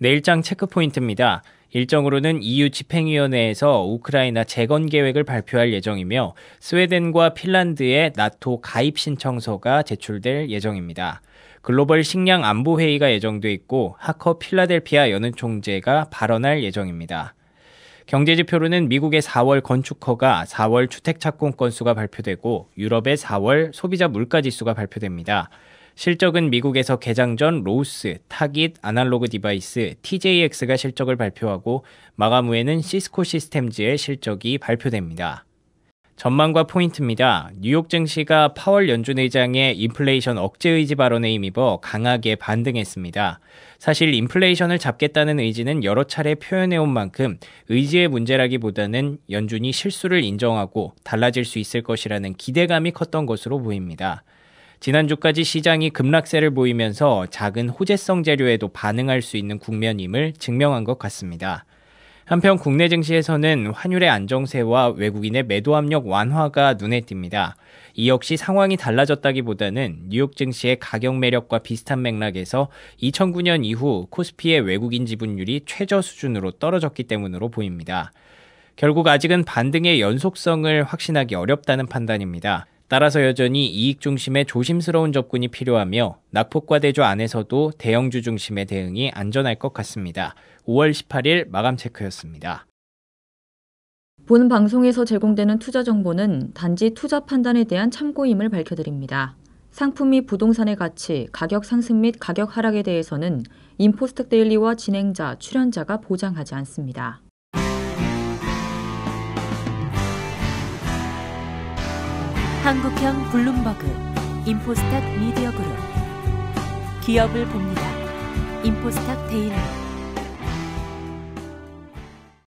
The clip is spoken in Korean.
내일장 체크포인트입니다. 일정으로는 EU 집행위원회에서 우크라이나 재건 계획을 발표할 예정이며 스웨덴과 핀란드의 나토 가입 신청서가 제출될 예정입니다. 글로벌 식량 안보 회의가 예정돼 있고 하커 필라델피아 연은 총재가 발언할 예정입니다. 경제 지표로는 미국의 4월 건축허가, 4월 주택 착공 건수가 발표되고 유럽의 4월 소비자 물가 지수가 발표됩니다. 실적은 미국에서 개장 전 로우스, 타깃, 아날로그 디바이스, TJX가 실적을 발표하고 마감 후에는 시스코 시스템즈의 실적이 발표됩니다. 전망과 포인트입니다. 뉴욕 증시가 파월 연준 의장의 인플레이션 억제 의지 발언에 힘입어 강하게 반등했습니다. 사실 인플레이션을 잡겠다는 의지는 여러 차례 표현해온 만큼 의지의 문제라기보다는 연준이 실수를 인정하고 달라질 수 있을 것이라는 기대감이 컸던 것으로 보입니다. 지난주까지 시장이 급락세를 보이면서 작은 호재성 재료에도 반응할 수 있는 국면임을 증명한 것 같습니다. 한편 국내 증시에서는 환율의 안정세와 외국인의 매도 압력 완화가 눈에 띕니다. 이 역시 상황이 달라졌다기보다는 뉴욕 증시의 가격 매력과 비슷한 맥락에서 2009년 이후 코스피의 외국인 지분율이 최저 수준으로 떨어졌기 때문으로 보입니다. 결국 아직은 반등의 연속성을 확신하기 어렵다는 판단입니다. 따라서 여전히 이익 중심의 조심스러운 접근이 필요하며 낙폭과대조 안에서도 대형주 중심의 대응이 안전할 것 같습니다. 5월 18일 마감 체크였습니다. 본 방송에서 제공되는 투자 정보는 단지 투자 판단에 대한 참고임을 밝혀드립니다. 상품 및 부동산의 가치, 가격 상승 및 가격 하락에 대해서는 인포스텍 데일리와 진행자, 출연자가 보장하지 않습니다. 한국형 블룸버그 인포스탁 미디어 그룹 기업을 봅니다. 인포스탁 데일리